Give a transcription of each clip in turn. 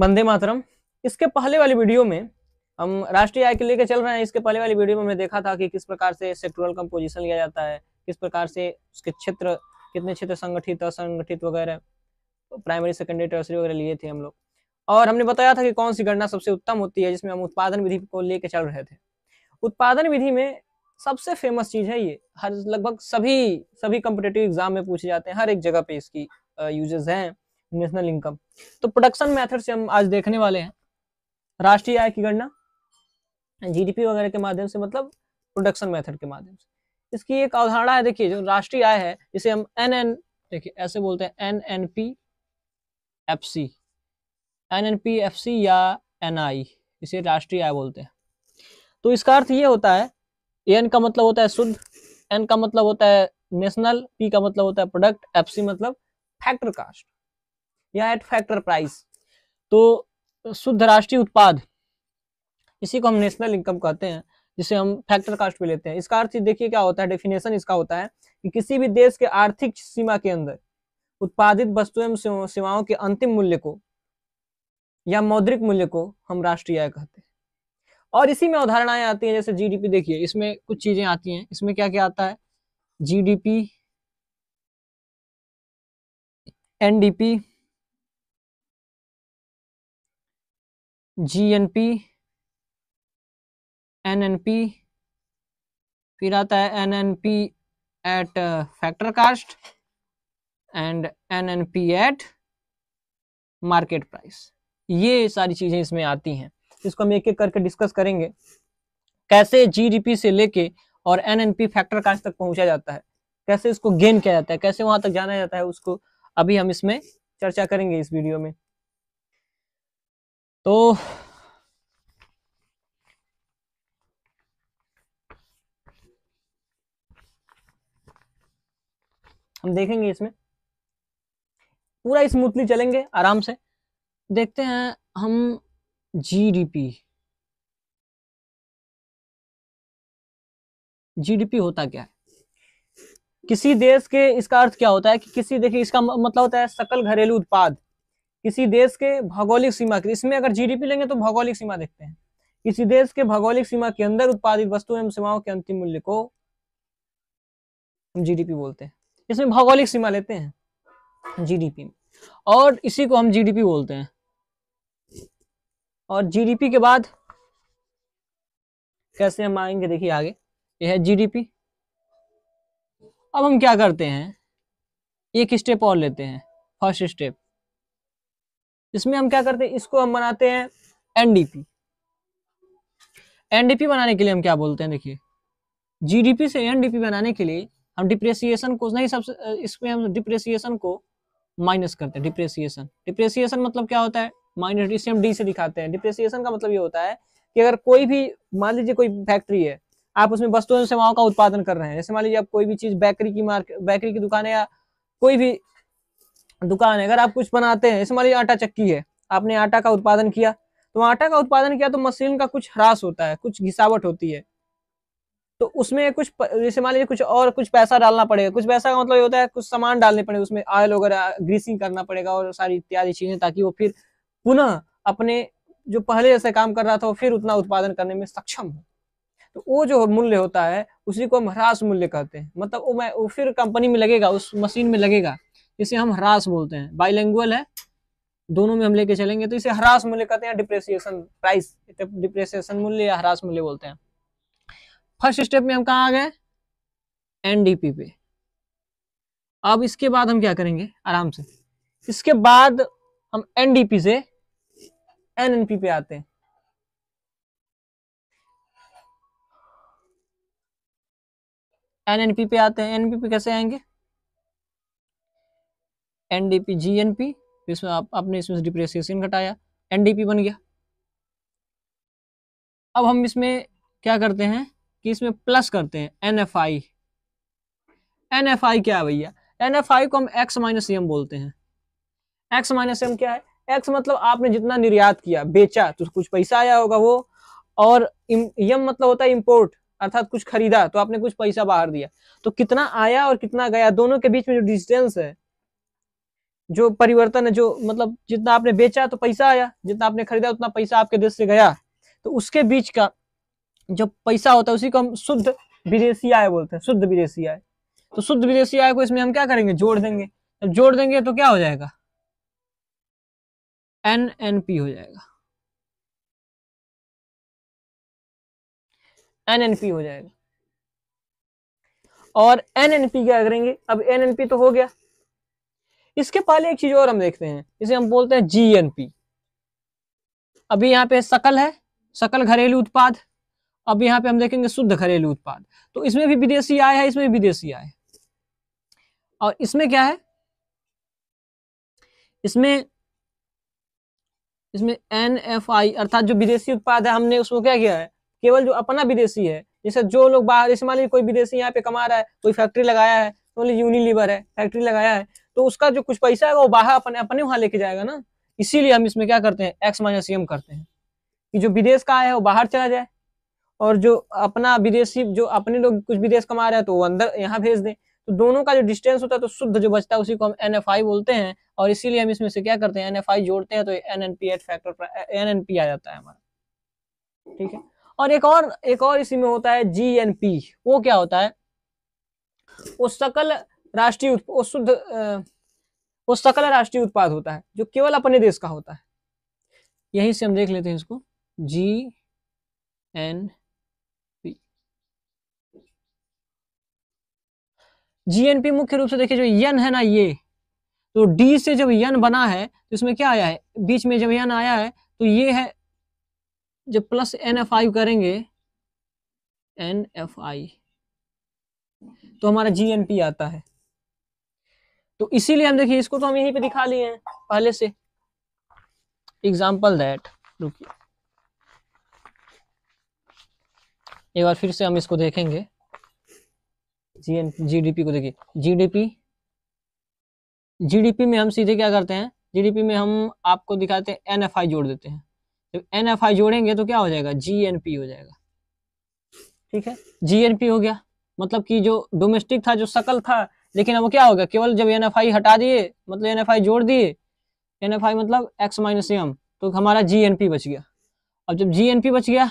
वंदे मातरम इसके पहले वाली वीडियो में हम राष्ट्रीय आय के लेकर चल रहे हैं इसके पहले वाली वीडियो में हमने देखा था कि किस प्रकार से सेक्टोरल कंपोजिशन लिया जाता है किस प्रकार से उसके क्षेत्र कितने क्षेत्र संगठित असंगठित वगैरह प्राइमरी सेकेंडरी टर्सरी वगैरह लिए थे हम लोग और हमने बताया था कि कौन सी गणना सबसे उत्तम होती है जिसमें हम उत्पादन विधि को लेकर चल रहे थे उत्पादन विधि में सबसे फेमस चीज है ये हर लगभग सभी सभी कम्पिटेटिव एग्जाम में पूछे जाते हैं हर एक जगह पे इसकी यूजेस हैं नेशनल इनकम तो प्रोडक्शन मेथड से हम आज देखने वाले हैं राष्ट्रीय आय की गणना जीडीपी वगैरह के माध्यम से मतलब प्रोडक्शन मेथड के माध्यम से इसकी एक अवधारणा है देखिए जो राष्ट्रीय आय है जिसे हम एन एन देखिए ऐसे बोलते हैं N N P F C N N P F C या एन आई इसे राष्ट्रीय आय बोलते हैं तो इसका अर्थ ये होता है एन का मतलब होता है शुद्ध एन का मतलब होता है नेशनल पी का मतलब होता है प्रोडक्ट एफ सी मतलब फैक्टर कास्ट या एट फैक्टर प्राइस तो शुद्ध राष्ट्रीय उत्पाद इसी को हम नेशनल इनकम कहते हैं जिसे हम फैक्टर कास्ट पे लेते हैं इसका अर्थ देखिए क्या होता है डेफिनेशन इसका होता है कि किसी भी देश के आर्थिक सीमा के अंदर उत्पादित वस्तु एवं सेवाओं के अंतिम मूल्य को या मौद्रिक मूल्य को हम राष्ट्रीय आय कहते हैं और इसी में उदाहरणाएं आती हैं जैसे जीडीपी देखिए इसमें कुछ चीजें आती हैं इसमें क्या क्या आता है GDP NDP G N P N N P फिर आता है N N P at factor cost and N N P at market price ये सारी चीज़ें इसमें आती हैं इसको हम एक एक करके डिस्कस करेंगे कैसे पी से लेके और पी फैक्टर कास्ट तक पहुंचा जाता है कैसे इसको गेन किया जाता है कैसे वहां तक जाना जाता है उसको अभी हम इसमें चर्चा करेंगे इस वीडियो में तो हम देखेंगे इसमें पूरा स्मूथली चलेंगे आराम से देखते हैं हम जीडीपी जीडीपी होता क्या है किसी देश के इसका अर्थ क्या होता है कि किसी देखिए इसका मतलब होता है सकल घरेलू उत्पाद किसी देश के भौगोलिक सीमा के इसमें अगर जीडीपी लेंगे तो भौगोलिक सीमा देखते हैं किसी देश के भौगोलिक सीमा के अंदर उत्पादित वस्तु एवं सेवाओं के अंतिम मूल्य को हम जीडीपी बोलते हैं इसमें भौगोलिक सीमा लेते हैं जीडीपी में और इसी को हम जीडीपी बोलते हैं और जीडीपी के बाद कैसे हम आएंगे देखिए आगे यह है जीडीपी अब हम क्या करते हैं एक स्टेप और लेते हैं फर्स्ट स्टेप इसमें हम क्या करते हैं इसको हम बनाते हैं एनडीपी एनडीपी बनाने के लिए हम क्या बोलते हैं देखिए जीडीपी से एनडीपी बनाने के लिए हम डिप्रेसिएशन को नहीं सबसे इसमें हम डिप्रेसिएशन को माइनस करते हैं डिप्रेसिएशन डिप्रेसिएशन मतलब क्या होता है माइनस इसे हम डी से दिखाते हैं डिप्रेसिएशन का मतलब ये होता है कि अगर कोई भी मान लीजिए कोई फैक्ट्री है आप उसमें वस्तुओं सेवाओं का उत्पादन कर रहे हैं जैसे मान लीजिए आप कोई भी चीज बेकरी की मार्केट बेकरी की दुकान है या कोई भी दुकान है अगर आप कुछ बनाते हैं इसमें मान लीजिए आटा चक्की है आपने आटा का उत्पादन किया तो आटा का उत्पादन किया तो मशीन का कुछ ह्रास होता है कुछ घिसावट होती है तो उसमें कुछ जैसे मान लीजिए कुछ और कुछ पैसा डालना पड़ेगा कुछ पैसा का मतलब होता है कुछ सामान डालने पड़ेगा उसमें ऑयल वगैरह ग्रीसिंग करना पड़ेगा और सारी इत्यादि चीजें ताकि वो फिर पुनः अपने जो पहले जैसे काम कर रहा था वो फिर उतना उत्पादन करने में सक्षम हो तो वो जो मूल्य होता है उसी को हम ह्रास मूल्य कहते हैं मतलब वो मैं वो फिर कंपनी में लगेगा उस मशीन में लगेगा इसे हम ह्रास बोलते हैं बाइलैंगुअल है दोनों में हम लेके चलेंगे तो इसे ह्रास मूल्य कहते हैं डिप्रेसिएशन प्राइस डिप्रेसिएशन मूल्य या ह्रास मूल्य बोलते हैं फर्स्ट स्टेप में हम कहा आ गए एनडीपी पे अब इसके बाद हम क्या करेंगे आराम से इसके बाद हम एनडीपी से एनएनपी पे आते हैं एनएनपी पे आते हैं एनपी पे कैसे आएंगे N D P G N P इसमें आप आपने इसमें डिप्रेसिएशन घटाया एन डी पी बन गया अब हम इसमें क्या करते हैं कि इसमें प्लस करते हैं N F I N F I क्या है भैया एन एफ आई को हम एक्स माइनस एम बोलते हैं एक्स माइनस एम क्या है एक्स मतलब आपने जितना निर्यात किया बेचा तो कुछ पैसा आया होगा वो और यम मतलब होता है इम्पोर्ट अर्थात कुछ खरीदा तो आपने कुछ पैसा बाहर दिया तो कितना आया और कितना गया दोनों के बीच में जो डिस्टेंस है जो परिवर्तन है जो मतलब जितना आपने बेचा तो पैसा आया जितना आपने खरीदा उतना पैसा आपके देश से गया तो उसके बीच का जो पैसा होता है उसी को हम शुद्ध विदेशी आय बोलते हैं शुद्ध विदेशी आय तो शुद्ध विदेशी आय को इसमें हम क्या करेंगे जोड़ देंगे जब जोड़ देंगे तो क्या हो जाएगा एन एन पी हो जाएगा एन एन पी हो जाएगा और एन एन पी क्या करेंगे अब एन एन पी तो हो गया इसके पहले एक चीज और हम देखते हैं जिसे हम बोलते हैं जीएनपी अभी यहाँ पे सकल है सकल घरेलू उत्पाद अब यहाँ पे हम देखेंगे शुद्ध घरेलू उत्पाद तो इसमें भी विदेशी आय है इसमें भी विदेशी आय और इसमें क्या है इसमें इसमें एन एफ आई अर्थात जो विदेशी उत्पाद है हमने उसको क्या किया है केवल जो अपना विदेशी है जैसे जो लोग बाहर जैसे मान लीजिए कोई विदेशी यहाँ पे कमा रहा है कोई फैक्ट्री लगाया है तो यूनिलीवर है फैक्ट्री लगाया है तो उसका जो कुछ पैसा है वो बाहर अपने अपने वहां लेके जाएगा ना इसीलिए हम इसमें क्या करते हैं एक्स माइनस एम करते हैं कि जो विदेश का आया है वो बाहर चला जाए और जो अपना विदेशी जो अपने लोग कुछ विदेश कमा रहे हैं तो वो अंदर यहाँ भेज दें तो दोनों का जो डिस्टेंस होता है तो शुद्ध जो बचता है उसी को हम एन बोलते हैं और इसीलिए हम इसमें से क्या करते हैं एन जोड़ते हैं तो N N P at factor N N P आ जाता है हमारा ठीक है और एक और एक और इसी में होता है जी एन पी वो क्या होता है वो सकल राष्ट्रीय शुद्ध वो सकल राष्ट्रीय उत्पाद होता है जो केवल अपने देश का होता है यहीं से हम देख लेते हैं इसको G N P G N P मुख्य रूप से देखिए जो यन है ना ये तो डी से जब यन बना है तो इसमें क्या आया है बीच में जब यन आया है तो ये है जब प्लस एन एफ आई करेंगे एन एफ आई तो हमारा जी एन पी आता है तो इसीलिए हम देखिए इसको तो हम यहीं पे दिखा लिए हैं पहले से एग्जाम्पल दैट रुकिए एक बार फिर से हम इसको देखेंगे जी एन जीडीपी को देखिए जीडीपी जीडीपी में हम सीधे क्या करते हैं जीडीपी में हम आपको दिखाते हैं एनएफआई जोड़ देते हैं जब एनएफआई जोड़ेंगे तो क्या हो जाएगा जीएनपी हो जाएगा ठीक है जीएनपी हो गया मतलब कि जो डोमेस्टिक था जो सकल था लेकिन अब क्या होगा केवल जब एन हटा दिए मतलब एन जोड़ दिए एन मतलब एक्स माइनस एम तो हमारा जी बच गया अब जब जी बच गया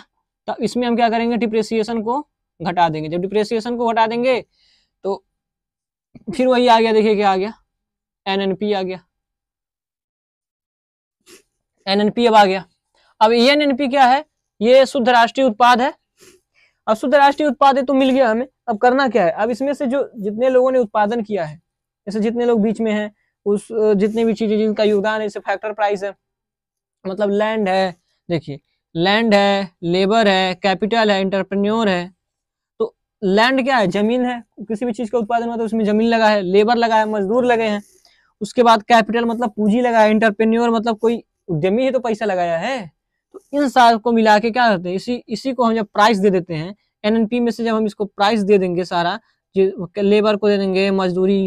तब इसमें हम क्या करेंगे डिप्रेसिएशन को घटा देंगे जब डिप्रेसिएशन को घटा देंगे तो फिर वही आ गया देखिए क्या आ गया एन एन पी आ गया एन एन पी अब आ गया अब एन एन पी क्या है ये शुद्ध राष्ट्रीय उत्पाद है अब शुद्ध राष्ट्रीय उत्पाद है तो मिल गया हमें अब करना क्या है अब इसमें से जो जितने लोगों ने उत्पादन किया है जैसे जितने लोग बीच में हैं उस जितने भी चीजें जिनका योगदान है जैसे फैक्टर प्राइस है मतलब लैंड है देखिए लैंड है लेबर है कैपिटल है इंटरप्रेन्योर है तो लैंड क्या है जमीन है किसी भी चीज का उत्पादन होता तो है उसमें जमीन लगा है लेबर लगा है मजदूर लगे हैं उसके बाद कैपिटल मतलब पूंजी लगा है इंटरप्रेन्योर मतलब कोई उद्यमी है तो पैसा लगाया है तो इन सब को मिला के क्या करते हैं इसी इसी को हम जब प्राइस दे देते हैं एनएनपी में से जब हम इसको प्राइस दे देंगे सारा लेबर को दे देंगे मजदूरी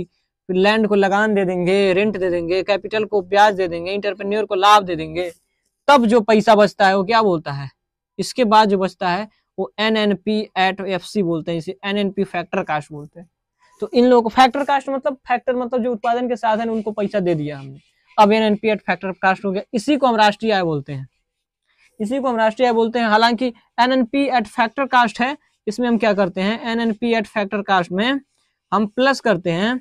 लैंड को लगान दे देंगे रेंट दे देंगे कैपिटल को ब्याज दे देंगे इंटरप्रेन्योर को लाभ दे देंगे तब जो पैसा बचता है वो क्या बोलता है इसके बाद जो बचता है वो N N P at F C बोलते हैं इसे N N P factor cost बोलते हैं तो इन लोगों को फैक्टर कास्ट मतलब फैक्टर मतलब जो उत्पादन के साधन उनको पैसा दे दिया हमने अब N N P at factor cost हो गया इसी को हम राष्ट्रीय आय बोलते हैं इसी को हम राष्ट्रीय आय बोलते हैं हालांकि N N P at factor cost है इसमें हम क्या करते हैं N N P at factor cost में हम प्लस करते हैं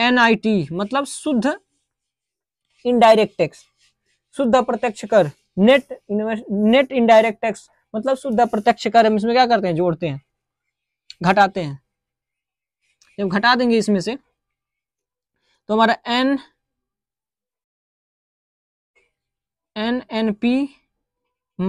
एन आई टी मतलब शुद्ध इनडायरेक्ट टैक्स शुद्ध अप्रत्यक्ष कर नेट नेट इनडायरेक्ट टैक्स मतलब शुद्ध अप्रत्यक्ष कर हम इसमें क्या करते हैं जोड़ते हैं घटाते हैं जब घटा देंगे इसमें से तो हमारा N N N P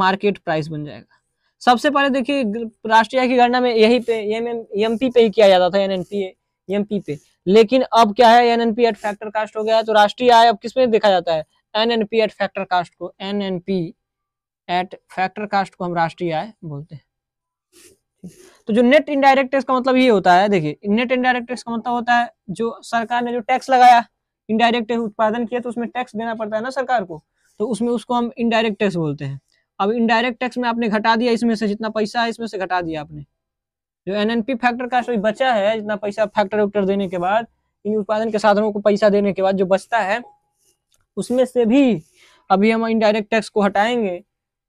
market price बन जाएगा सबसे पहले देखिए राष्ट्रीय आय की गणना में यही पे पी पे ही किया जाता था एन पी पे लेकिन अब क्या है पी एट फैक्टर कास्ट हो गया है तो राष्ट्रीय आय अब किसमें देखा जाता है N N P at factor cost को N N P at factor cost को हम राष्ट्रीय आय बोलते हैं तो जो नेट इनडायरेक्ट टैक्स का मतलब ये होता है देखिए नेट इनडायरेक्ट टैक्स का मतलब होता है जो सरकार ने जो टैक्स लगाया इनडायरेक्ट उत्पादन किया तो उसमें टैक्स देना पड़ता है ना सरकार को तो उसमें उसको हम इनडायरेक्ट टैक्स बोलते हैं अब इनडायरेक्ट टैक्स में आपने घटा दिया इसमें से जितना पैसा है इसमें से घटा दिया आपने जो एन फैक्टर का बचा है जितना पैसा फैक्टर वैक्टर देने के बाद इन उत्पादन के साधनों को पैसा देने के बाद जो बचता है उसमें से भी अभी हम इनडायरेक्ट टैक्स को हटाएंगे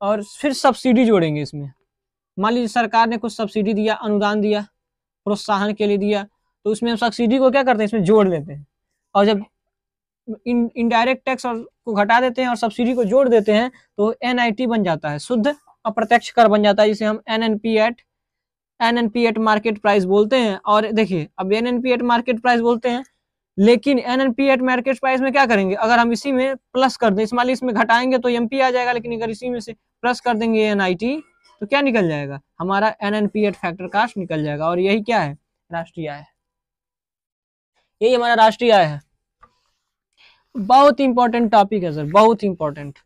और फिर सब्सिडी जोड़ेंगे इसमें मान लीजिए सरकार ने कुछ सब्सिडी दिया अनुदान दिया प्रोत्साहन के लिए दिया तो उसमें हम सब्सिडी को क्या करते हैं इसमें जोड़ लेते हैं और जब इनडायरेक्ट टैक्स को घटा देते हैं और सब्सिडी को जोड़ देते हैं तो एनआईटी बन जाता है शुद्ध अप्रत्यक्ष कर बन जाता है जिसे हम N N P at N N P at market price बोलते हैं और देखिए अब N N P at market price बोलते हैं लेकिन N N P at market price में क्या करेंगे अगर हम इसी में प्लस कर दें इस इसमें घटाएंगे तो एम पी आ जाएगा लेकिन अगर इसी में से प्लस कर देंगे एन आई टी तो क्या निकल जाएगा हमारा N N P at factor cost निकल जाएगा और यही क्या है राष्ट्रीय आय यही हमारा राष्ट्रीय आय है बहुत इंपॉर्टेंट टॉपिक है सर बहुत इंपॉर्टेंट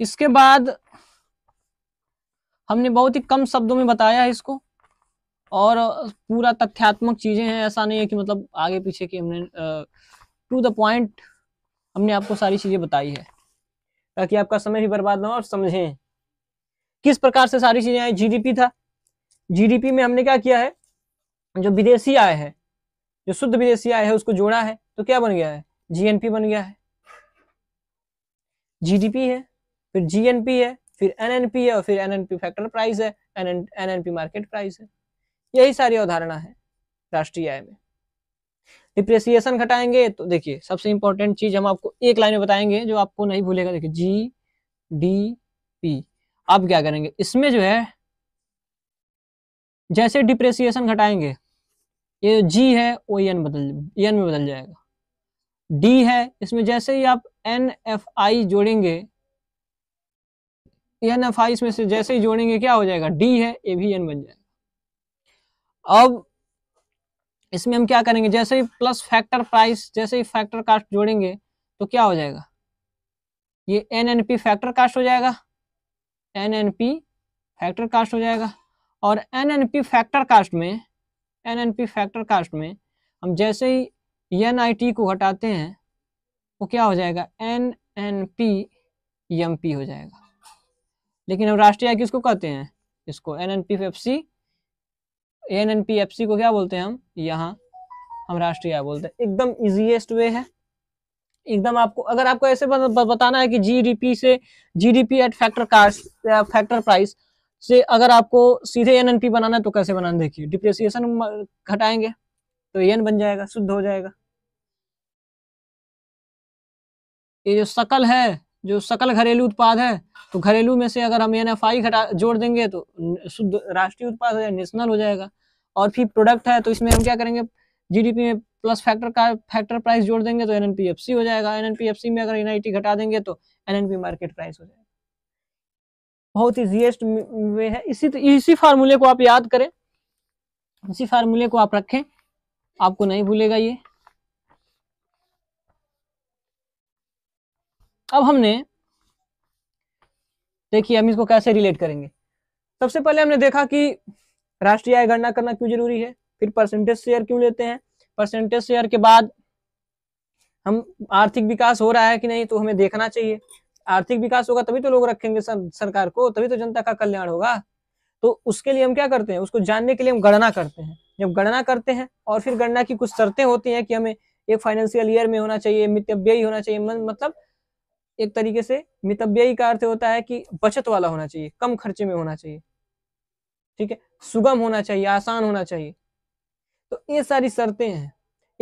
इसके बाद हमने बहुत ही कम शब्दों में बताया है इसको और पूरा तथ्यात्मक चीजें हैं ऐसा नहीं है कि मतलब आगे पीछे की हमने टू द पॉइंट हमने आपको सारी चीजें बताई है ताकि आपका समय भी बर्बाद ना हो और समझें किस प्रकार से सारी चीजें आई जीडीपी था जीडीपी में हमने क्या किया है जो विदेशी आय है जो शुद्ध विदेशी आय है उसको जोड़ा है तो क्या बन गया है जीएनपी बन गया है जीडीपी है फिर जीएनपी है फिर एनएनपी है और फिर एनएनपी फैक्टर प्राइस है एनएनपी मार्केट प्राइस है यही सारी अवधारणा है राष्ट्रीय आय में डिप्रेसिएशन घटाएंगे तो देखिए सबसे इंपॉर्टेंट चीज हम आपको एक लाइन में बताएंगे जो आपको नहीं भूलेगा देखिए जी डी पी अब क्या करेंगे इसमें जो है जैसे डिप्रेसिएशन घटाएंगे ये जी है वो एन बदल एन में बदल जाएगा डी है इसमें जैसे ही आप एन एफ आई जोड़ेंगे एन एफ आई इसमें से जैसे ही जोड़ेंगे क्या हो जाएगा डी है ए भी एन बन जाएगा अब इसमें हम क्या करेंगे जैसे ही प्लस फैक्टर प्राइस जैसे ही फैक्टर कास्ट जोड़ेंगे तो क्या हो जाएगा ये N N P factor cost हो जाएगा N N P factor cost हो जाएगा और N N P factor cost में N N P factor cost में हम जैसे ही एन आई टी को हटाते हैं वो क्या हो जाएगा N N P M P हो जाएगा लेकिन हम राष्ट्रीय आय किसको कहते हैं इसको N N P F C N N P F C को क्या बोलते हैं हम यहाँ हम राष्ट्रीय आय बोलते हैं एकदम ईजीएस्ट वे है एकदम आपको अगर आपको ऐसे बताना है कि जीडीपी से GDP at factor cost factor price से अगर आपको सीधे एन एन पी बनाना है तो कैसे बनाना देखिए डिप्रेसिएशन घटाएंगे तो एन बन जाएगा शुद्ध हो जाएगा ये जो सकल है जो सकल घरेलू उत्पाद है तो घरेलू में से अगर हम एन एफ आई घटा जोड़ देंगे तो शुद्ध राष्ट्रीय उत्पाद हो जाएगा नेशनल हो जाएगा और फिर प्रोडक्ट है तो इसमें हम क्या करेंगे जीडीपी में प्लस फैक्टर का फैक्टर प्राइस जोड़ देंगे तो एनएनपीएफसी हो जाएगा एनएनपीएफसी में अगर एनआईटी घटा देंगे तो एनएनपी मार्केट प्राइस हो जाएगा बहुत इजीएस्ट वे है इसी तो, इसी फार्मूले को आप याद करें इसी फार्मूले को आप रखें आपको नहीं भूलेगा ये अब हमने देखिए हम इसको कैसे रिलेट करेंगे सबसे पहले हमने देखा कि राष्ट्रीय आय गणना करना क्यों जरूरी है फिर परसेंटेज शेयर क्यों लेते हैं परसेंटेज शेयर के बाद हम आर्थिक विकास हो रहा है कि नहीं तो हमें देखना चाहिए आर्थिक विकास होगा तभी तो लोग रखेंगे सर, सरकार को तभी तो जनता का कल्याण होगा तो उसके लिए हम क्या करते हैं उसको जानने के लिए हम गणना करते हैं जब गणना करते हैं और फिर गणना की कुछ शर्तें होती हैं कि हमें एक फाइनेंशियल ईयर में होना चाहिए मितव्ययी होना चाहिए मतलब एक तरीके से मितव्ययी का अर्थ होता है कि बचत वाला होना चाहिए कम खर्चे में होना चाहिए ठीक है सुगम होना चाहिए आसान होना चाहिए तो ये सारी शर्तें हैं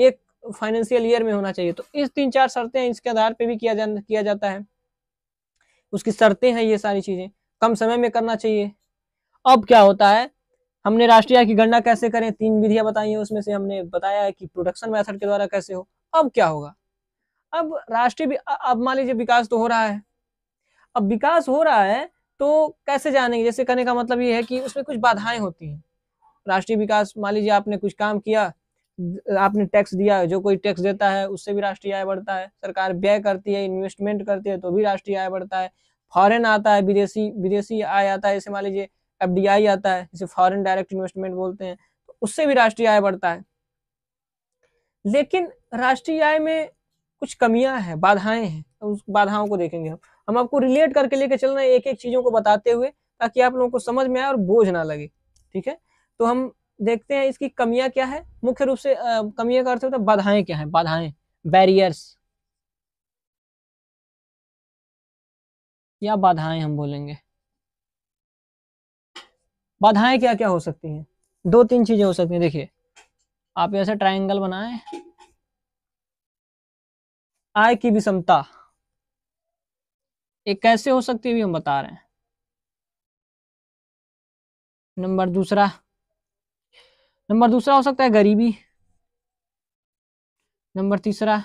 एक फाइनेंशियल ईयर में होना चाहिए तो इस तीन चार शर्तें हैं इसके आधार पर भी किया जा किया जाता है उसकी शर्तें हैं ये सारी चीज़ें कम समय में करना चाहिए अब क्या होता है हमने राष्ट्रीय आय की गणना कैसे करें तीन विधियां बताई हैं उसमें से हमने बताया है कि प्रोडक्शन मैथड के द्वारा कैसे हो अब क्या होगा अब राष्ट्रीय अब मान लीजिए विकास तो हो रहा है अब विकास हो रहा है तो कैसे जानेंगे जैसे कहने का मतलब ये है कि उसमें कुछ बाधाएं होती हैं राष्ट्रीय विकास मान लीजिए आपने कुछ काम किया आपने टैक्स दिया जो कोई टैक्स देता है उससे भी राष्ट्रीय आय बढ़ता है सरकार व्यय करती है इन्वेस्टमेंट करती है तो भी राष्ट्रीय आय बढ़ता है फॉरेन आता है विदेशी विदेशी आय आता है जैसे मान लीजिए एफ आता है जिसे फॉरेन डायरेक्ट इन्वेस्टमेंट बोलते हैं तो उससे भी राष्ट्रीय आय बढ़ता है लेकिन राष्ट्रीय आय में कुछ कमियां हैं बाधाएं हैं तो उस बाधाओं को देखेंगे हम हम आपको रिलेट करके लेके चल रहे हैं एक एक चीज़ों को बताते हुए ताकि आप लोगों को समझ में आए और बोझ ना लगे ठीक है तो हम देखते हैं इसकी कमियां क्या है मुख्य रूप से कमियां का अर्थ होता है बाधाएं क्या है बाधाएं बैरियर्स या बाधाएं हम बोलेंगे बाधाएं क्या क्या हो सकती हैं दो तीन चीजें हो सकती हैं देखिए आप ऐसे ट्रायंगल बनाए आय की विषमता ये कैसे हो सकती है भी हम बता रहे हैं नंबर दूसरा नंबर दूसरा हो सकता है गरीबी नंबर तीसरा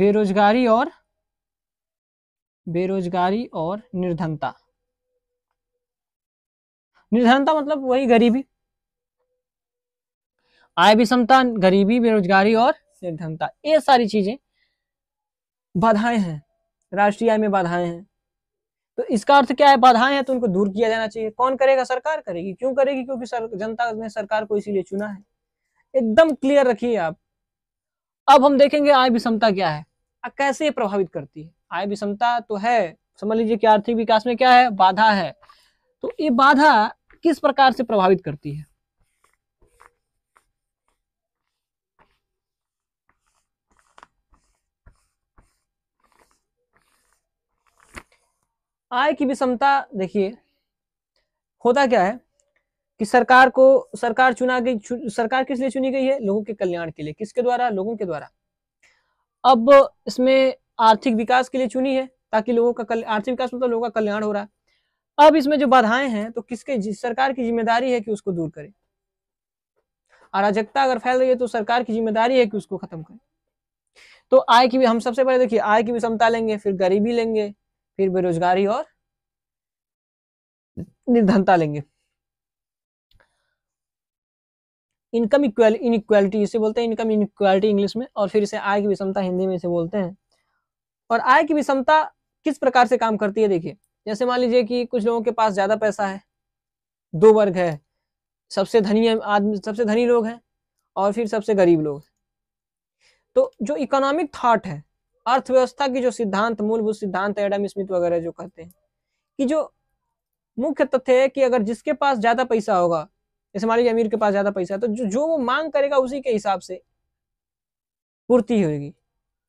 बेरोजगारी और बेरोजगारी और निर्धनता निर्धनता मतलब वही गरीबी आय विषमता गरीबी बेरोजगारी और निर्धनता ये सारी चीजें बाधाएं हैं राष्ट्रीय आय में बाधाएं हैं तो इसका अर्थ क्या है बाधाएं हैं तो उनको दूर किया जाना चाहिए कौन करेगा सरकार करेगी क्यों करेगी क्योंकि सर, जनता ने सरकार को इसीलिए चुना है एकदम क्लियर रखिए आप अब हम देखेंगे आय विषमता क्या है आ, कैसे प्रभावित करती है आय विषमता तो है समझ लीजिए कि आर्थिक विकास में क्या है बाधा है तो ये बाधा किस प्रकार से प्रभावित करती है आय की विषमता देखिए होता क्या है कि सरकार को सरकार चुना गई सरकार किस लिए चुनी गई है लोगों के कल्याण के लिए किसके द्वारा लोगों के द्वारा अब इसमें आर्थिक विकास के लिए चुनी है ताकि लोगों का आर्थिक विकास मतलब लोगों का कल्याण हो रहा है अब इसमें जो बाधाएं हैं तो किसके सरकार की जिम्मेदारी है कि उसको दूर करे अराजकता अगर फैल रही है तो सरकार की जिम्मेदारी है कि उसको खत्म करे तो आय की भी हम सबसे पहले देखिए आय की विषमता लेंगे फिर गरीबी लेंगे फिर बेरोजगारी और निर्धनता लेंगे इनकम इक्वल इक्वालिटी इसे बोलते हैं इनकम इक्वालिटी इंग्लिश में और फिर इसे आय की विषमता हिंदी में इसे बोलते हैं और आय की विषमता किस प्रकार से काम करती है देखिए जैसे मान लीजिए कि कुछ लोगों के पास ज्यादा पैसा है दो वर्ग है सबसे धनी आदमी सबसे धनी लोग हैं और फिर सबसे गरीब लोग तो जो इकोनॉमिक थाट है अर्थव्यवस्था की जो सिद्धांत मूलभूत सिद्धांत एडम स्मिथ वगैरह जो कहते हैं कि जो मुख्य तथ्य है कि अगर जिसके पास ज्यादा पैसा होगा जैसे मान लीजिए अमीर के पास ज्यादा पैसा है तो जो जो वो मांग करेगा उसी के हिसाब से पूर्ति होगी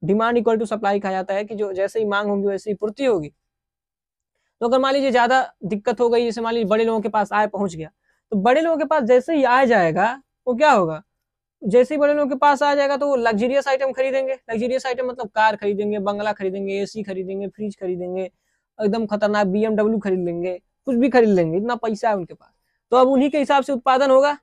डिमांड इक्वल टू सप्लाई कहा जाता है कि जो जैसे ही मांग होगी वैसे ही पूर्ति होगी तो अगर मान लीजिए ज्यादा दिक्कत हो गई जैसे मान लीजिए बड़े लोगों के पास आय पहुंच गया तो बड़े लोगों के पास जैसे ही आय जाएगा वो क्या होगा जैसे ही बड़े लोगों के पास आ जाएगा तो वो लग्जरियस आइटम खरीदेंगे लग्जरियस आइटम मतलब कार खरीदेंगे बंगला खरीदेंगे एसी खरीदेंगे फ्रिज खरीदेंगे एकदम खतरनाक बीएमडब्ल्यू खरीद लेंगे कुछ भी खरीद लेंगे इतना पैसा है उनके पास तो अब उन्हीं के हिसाब से उत्पादन होगा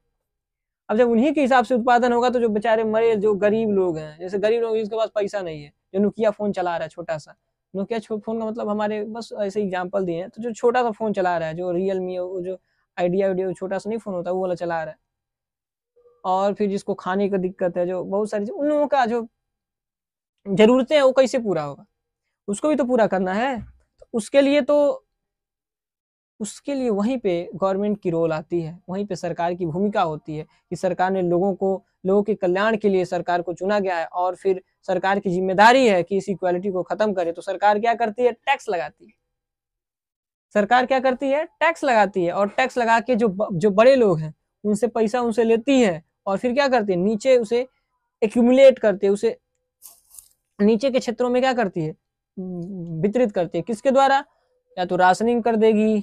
अब जब उन्हीं के हिसाब से उत्पादन होगा तो जो बेचारे मरे जो गरीब लोग हैं जैसे गरीब लोग जिनके पास पैसा नहीं है जो नोकिया फोन चला रहा है छोटा सा नोकिया फोन का मतलब हमारे बस ऐसे एग्जाम्पल दिए हैं तो जो छोटा सा फोन चला रहा है जो रियल मी जो आइडिया वीडियो छोटा सा नहीं फोन होता वो वाला चला रहा है और फिर जिसको खाने की दिक्कत है जो बहुत सारी उन लोगों का जो जरूरतें हैं वो कैसे पूरा होगा उसको भी तो पूरा करना है तो उसके लिए तो उसके लिए वहीं पे गवर्नमेंट की रोल आती है वहीं पे सरकार की भूमिका होती है कि सरकार ने लोगों को लोगों के कल्याण के लिए सरकार को चुना गया है और फिर सरकार की जिम्मेदारी है कि इस इक्वालिटी को खत्म करे तो सरकार क्या करती है टैक्स लगाती है सरकार क्या करती है टैक्स लगाती है और टैक्स लगा के जो जो बड़े लोग हैं उनसे पैसा उनसे लेती है और फिर क्या करती है नीचे उसे एक्यूमुलेट करते है उसे नीचे के क्षेत्रों में क्या करती है वितरित करती है किसके द्वारा या तो राशनिंग कर देगी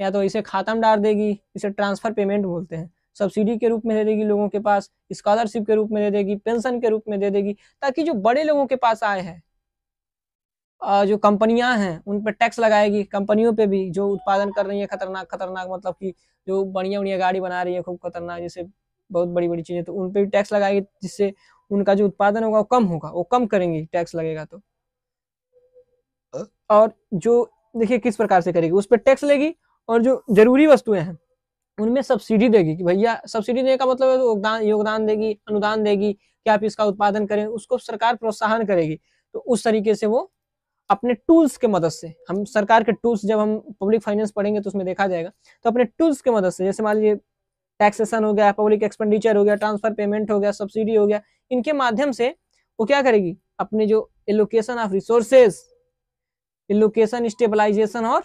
या तो इसे खाता में डाल देगी इसे ट्रांसफर पेमेंट बोलते हैं सब्सिडी के रूप में दे देगी लोगों के पास स्कॉलरशिप के रूप में दे देगी पेंशन के रूप में दे देगी ताकि जो बड़े लोगों के पास आए हैं जो कंपनियां हैं उन पर टैक्स लगाएगी कंपनियों पे भी जो उत्पादन कर रही है खतरनाक खतरनाक मतलब कि जो बढ़िया बढ़िया गाड़ी बना रही है खूब खतरनाक जैसे बहुत बड़ी बड़ी चीज़ें तो उन पर भी टैक्स लगाएगी जिससे उनका जो उत्पादन होगा वो कम होगा वो कम करेंगी टैक्स लगेगा तो और जो देखिए किस प्रकार से करेगी उस पर टैक्स लेगी और जो जरूरी वस्तुएं हैं उनमें सब्सिडी देगी कि भैया सब्सिडी देने का मतलब है तो योगदान योगदान देगी अनुदान देगी कि आप इसका उत्पादन करें उसको सरकार प्रोत्साहन करेगी तो उस तरीके से वो अपने टूल्स के मदद से हम सरकार के टूल्स जब हम पब्लिक फाइनेंस पढ़ेंगे तो उसमें देखा जाएगा तो अपने टूल्स के मदद से जैसे मान लीजिए टैक्सेशन हो गया पब्लिक एक्सपेंडिचर हो गया ट्रांसफर पेमेंट हो गया सब्सिडी हो गया इनके माध्यम से वो क्या करेगी अपने जो allocation of resources allocation stabilization और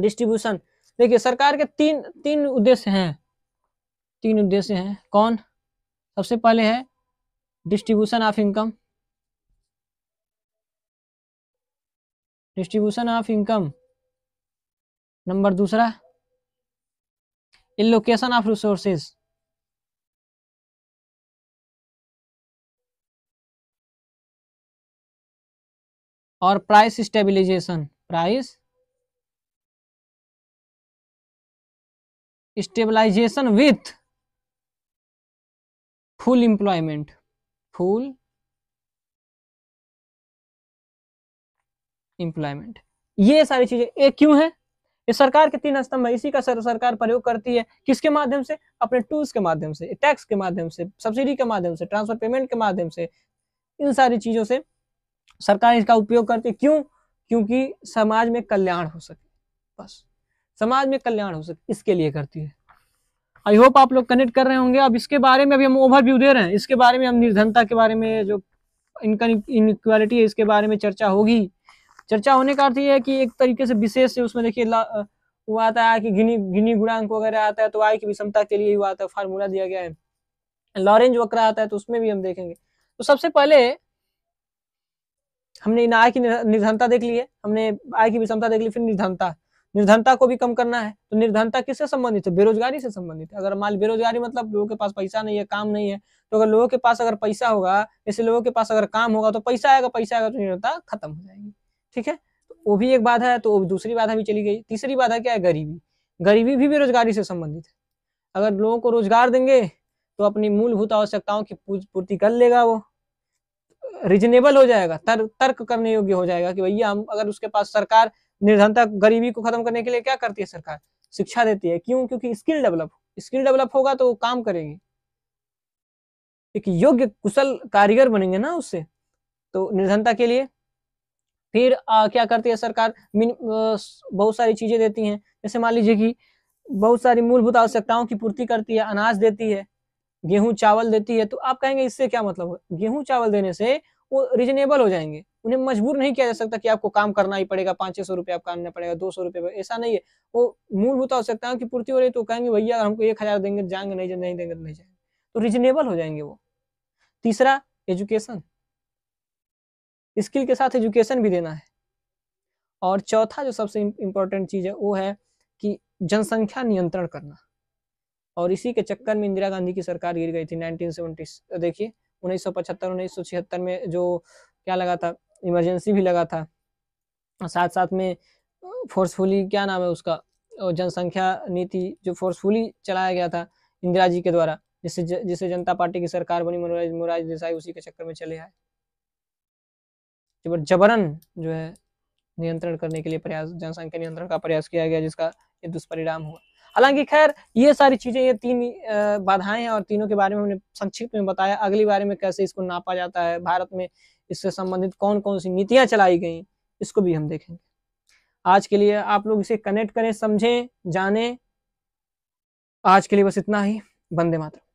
डिस्ट्रीब्यूशन देखिए सरकार के तीन तीन उद्देश्य हैं तीन उद्देश्य हैं कौन सबसे पहले है distribution of income distribution of income number दूसरा in ऑफ रिसोर्सेज और price stabilization price stabilization with full employment full employment ये सारी चीजें एक क्यों है ये सरकार के तीन स्तंभ है इसी का सर, सरकार प्रयोग करती है किसके माध्यम से अपने टूल्स के माध्यम से टैक्स के माध्यम से सब्सिडी के माध्यम से ट्रांसफर पेमेंट के माध्यम से इन सारी चीजों से सरकार इसका उपयोग करती है क्यों क्योंकि समाज में कल्याण हो सके बस समाज में कल्याण हो सके इसके लिए करती है आई होप आप लोग कनेक्ट कर रहे होंगे अब इसके बारे में अभी हम ओवरव्यू दे रहे हैं इसके बारे में हम निर्धनता के बारे में जो इनकम इनक्वालिटी है इसके बारे में चर्चा होगी चर्चा होने का अर्थ ये है कि एक तरीके से विशेष उसमें देखिए वो आता है कि घिनी घिनी गुणांक वगैरह आता है तो आय की विषमता के लिए हुआ आता है फार्मूला दिया गया है लॉरेंज वक्र आता है तो उसमें भी हम देखेंगे तो सबसे पहले हमने इन आय की निर्धनता देख ली है हमने आय की विषमता देख ली फिर निर्धनता निर्धनता को भी कम करना है तो निर्धनता किससे संबंधित है बेरोजगारी से संबंधित है अगर माल बेरोजगारी मतलब लोगों के पास पैसा नहीं है काम नहीं है तो अगर लोगों के पास अगर पैसा होगा जैसे लोगों के पास अगर काम होगा तो पैसा आएगा पैसा आएगा तो निर्धनता खत्म हो जाएगी ठीक है तो वो भी एक बाधा है तो दूसरी बाधा भी चली गई तीसरी बाधा क्या है गरीबी गरीबी भी बेरोजगारी से संबंधित है अगर लोगों को रोजगार देंगे तो अपनी मूलभूत आवश्यकताओं की पूर्ति कर लेगा वो रिजनेबल हो जाएगा तर, तर्क करने योग्य हो जाएगा कि भैया हम अगर उसके पास सरकार निर्धनता गरीबी को खत्म करने के लिए क्या करती है सरकार शिक्षा देती है क्यों क्योंकि स्किल डेवलप स्किल डेवलप होगा तो वो काम करेंगे एक योग्य कुशल कारीगर बनेंगे ना उससे तो निर्धनता के लिए फिर आ, क्या करती है सरकार बहुत सारी चीजें देती हैं जैसे मान लीजिए कि बहुत सारी मूलभूत आवश्यकताओं की पूर्ति करती है अनाज देती है गेहूं चावल देती है तो आप कहेंगे इससे क्या मतलब है गेहूं चावल देने से वो रिजनेबल हो जाएंगे उन्हें मजबूर नहीं किया जा सकता कि आपको काम करना ही पड़ेगा पांच छह सौ रुपये आपका आना पड़ेगा दो सौ रुपये ऐसा नहीं है वो मूलभूत आवश्यकताओं की पूर्ति हो रही है तो कहेंगे भैया हमको एक हजार देंगे जाएंगे नहीं नहीं देंगे नहीं जाएंगे तो रिजनेबल हो जाएंगे वो तीसरा एजुकेशन स्किल के साथ एजुकेशन भी देना है और चौथा जो सबसे इम्पोर्टेंट चीज़ है वो है कि जनसंख्या नियंत्रण करना और इसी के चक्कर में इंदिरा गांधी की सरकार गिर गई थी 1970 देखिए सौ छिहत्तर में जो क्या लगा था इमरजेंसी भी लगा था साथ साथ में फोर्सफुली क्या नाम है उसका जनसंख्या नीति जो फोर्सफुली चलाया गया था इंदिरा जी के द्वारा जिससे जिससे जनता पार्टी की सरकार बनी मनोज मोराज देसाई उसी के चक्कर में चले आए जबरन जो है नियंत्रण करने के लिए प्रयास जनसंख्या नियंत्रण का प्रयास किया गया जिसका ये दुष्परिणाम हुआ हालांकि खैर ये सारी चीजें ये तीन बाधाएं हैं और तीनों के बारे में हमने संक्षिप्त में बताया अगली बारे में कैसे इसको नापा जाता है भारत में इससे संबंधित कौन कौन सी नीतियां चलाई गई इसको भी हम देखेंगे आज के लिए आप लोग इसे कनेक्ट करें समझें जानें आज के लिए बस इतना ही वंदे मात्र